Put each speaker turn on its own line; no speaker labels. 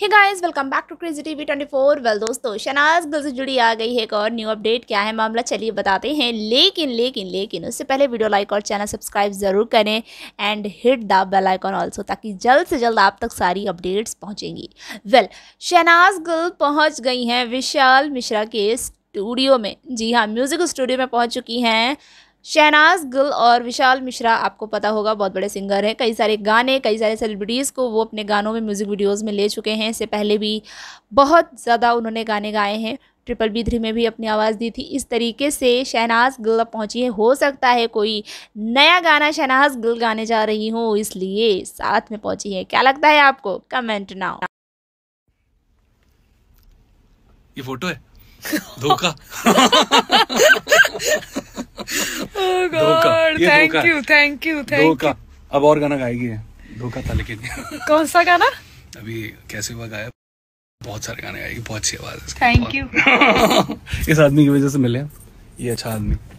hey guys welcome back to crazy TV 24 well दोस्तों शनाज गिल से जुड़ी आ गई है एक और न्यू अपडेट क्या है मामला चलिए बताते हैं लेकिन लेकिन लेकिन उससे पहले वीडियो लाइक और चैनल सब्सक्राइब ज़रूर करें and hit the bell icon also ताकि जल्द से जल्द आप तक सारी अपडेट्स पहुंचेंगी वेल well, शनाज गिल पहुंच गई हैं विशाल मिश्रा के स्टूडियो में जी हाँ म्यूज़िक स्टूडियो में पहुँच चुकी हैं शहनाज गिल और विशाल मिश्रा आपको पता होगा बहुत बड़े सिंगर हैं कई सारे गाने कई सारे सेलिब्रिटीज़ को वो अपने गानों में म्यूज़िक वीडियोस में ले चुके हैं इससे पहले भी बहुत ज़्यादा उन्होंने गाने गाए हैं ट्रिपल बी थ्री में भी अपनी आवाज़ दी थी इस तरीके से शहनाज गिल पहुंची है हो सकता है कोई नया गाना शहनाज गिल गाने जा रही हो इसलिए साथ में पहुँची है क्या लगता है आपको कमेंट ना
ये फोटो है धोखा
God thank you thank you thank you अब और गाना गाएगी धोखा था लेकिन कौन सा गाना अभी कैसे
हुआ गाया बहुत सारे गाने गाएगी बहुत अच्छी आवाज
थैंक यू इस आदमी की वजह से मिले ये अच्छा आदमी